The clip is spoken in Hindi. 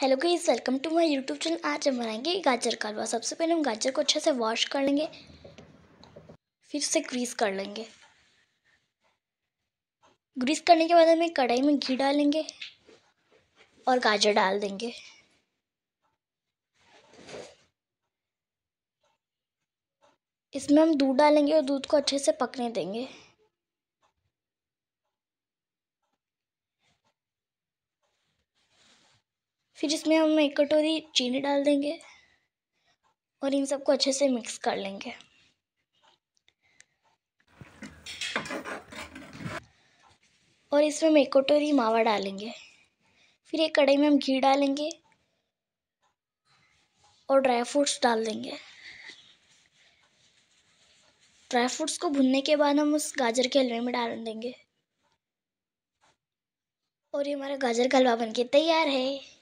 hello guys welcome to my YouTube channel आज हम बनाएंगे गाजर का हलवा सबसे पहले हम गाजर को अच्छे से वॉश कर लेंगे फिर उसे ग्रीस कर लेंगे ग्रीस करने के बाद हम एक कढ़ाई में घी डालेंगे और गाजर डाल देंगे इसमें हम दूध डालेंगे और दूध को अच्छे से पकने देंगे फिर इसमें हम एक कटोरी चीनी डाल देंगे और इन सबको अच्छे से मिक्स कर लेंगे और इसमें हम एक कटोरी मावा डालेंगे फिर एक कढ़ाई में हम घी डालेंगे और ड्राई फ्रूट्स डाल देंगे ड्राई फ्रूट्स को भुनने के बाद हम उस गाजर के हलवे में डाल देंगे और ये हमारा गाजर का हलवा बनके तैयार है